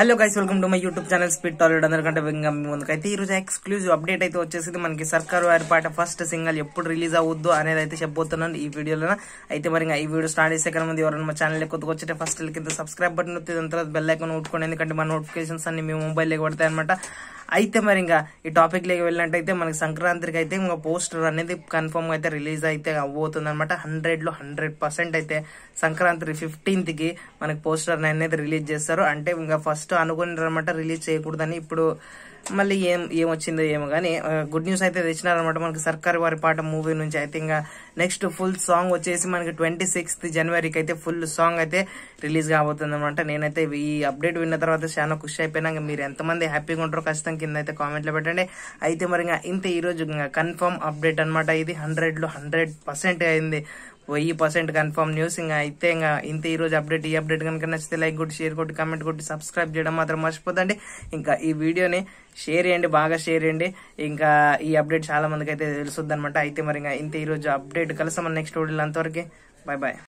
hello guys welcome to my YouTube channel speed Tollywood అందరికంటే వేగంగా మీ ముందుకైతే ఈరోజు ఎక్స్క్లూజివ్ అప్డేట్ అయితే వచ్చేసి మనకి సర్కారు వారి పాట ఫస్ట్ సింగల్ ఎప్పుడు రిలీజ్ అవ్వద్దు అనేది అయితే చెప్పబోతున్నాను ఈ వీడియోలో అయితే మరి ఈ వీడియో స్టార్ట్ చేసే కన్నా ముందు ఎవరైనా మా ఛానల్ కొత్తగా వచ్చే ఫస్ట్ కింద సబ్స్క్రైబ్ బటన్ వస్తుంది దాని తర్వాత బెల్ ఐకాన్ ఎందుకంటే మన నోటిఫికేషన్స్ అన్ని మీ మొబైల్లో పడతాయి అనమాట అయితే మరి ఇంకా ఈ టాపిక్లోకి వెళ్ళినట్టయితే మనకి సంక్రాంతికి అయితే ఇంకా పోస్టర్ అనేది కన్ఫర్మ్ అయితే రిలీజ్ అయితే అవ్వబోతుంది అనమాట హండ్రెడ్లో హండ్రెడ్ పర్సెంట్ అయితే సంక్రాంతి ఫిఫ్టీన్త్కి మనకి పోస్టర్ అనేది రిలీజ్ చేస్తారు అంటే ఇంకా ఫస్ట్ అనుకున్నారనమాట రిలీజ్ చేయకూడదని ఇప్పుడు మళ్ళీ ఏం ఏమొచ్చిందో ఏమో కానీ గుడ్ న్యూస్ అయితే తెచ్చినారనమాట మనకి సర్కార్ వారి పాట మూవీ నుంచి అయితే ఇంకా నెక్స్ట్ ఫుల్ సాంగ్ వచ్చేసి మనకి ట్వంటీ సిక్స్త్ జనవరికి అయితే ఫుల్ సాంగ్ అయితే రిలీజ్ కాబోతుంది అనమాట నేనైతే ఈ అప్డేట్ విన్న తర్వాత చాలా ఖుషి అయిపోయినాక మీరు ఎంతమంది హ్యాపీగా ఉంటారో ఖచ్చితంగా కింద అయితే కామెంట్లో పెట్టండి అయితే మరి ఇంకా ఇంత ఈరోజు కన్ఫర్మ్ అప్డేట్ అనమాట ఇది హండ్రెడ్లో హండ్రెడ్ పర్సెంట్ అయింది వెయ్యి పర్సెంట్ కన్ఫర్మ్ న్యూస్ ఇంకా అయితే ఇంకా ఇంత ఈ రోజు అప్డేట్ ఈ అప్డేట్ కనుక నచ్చితే లైక్ కొట్టి షేర్ కొట్టి కమెంట్ కొట్టి సబ్స్క్రైబ్ చేయడం మాత్రం మర్చిపోతుంది ఇంకా ఈ వీడియోని షేర్ చేయండి బాగా షేర్ చేయండి ఇంకా ఈ అప్డేట్ చాలా మందికి అయితే తెలుసుద్ది అనమాట అయితే మరి ఇంకా ఇంత ఈ రోజు అప్డేట్ కలుస్తాం నెక్స్ట్ వీడియోలో అంతవరకు బాయ్ బాయ్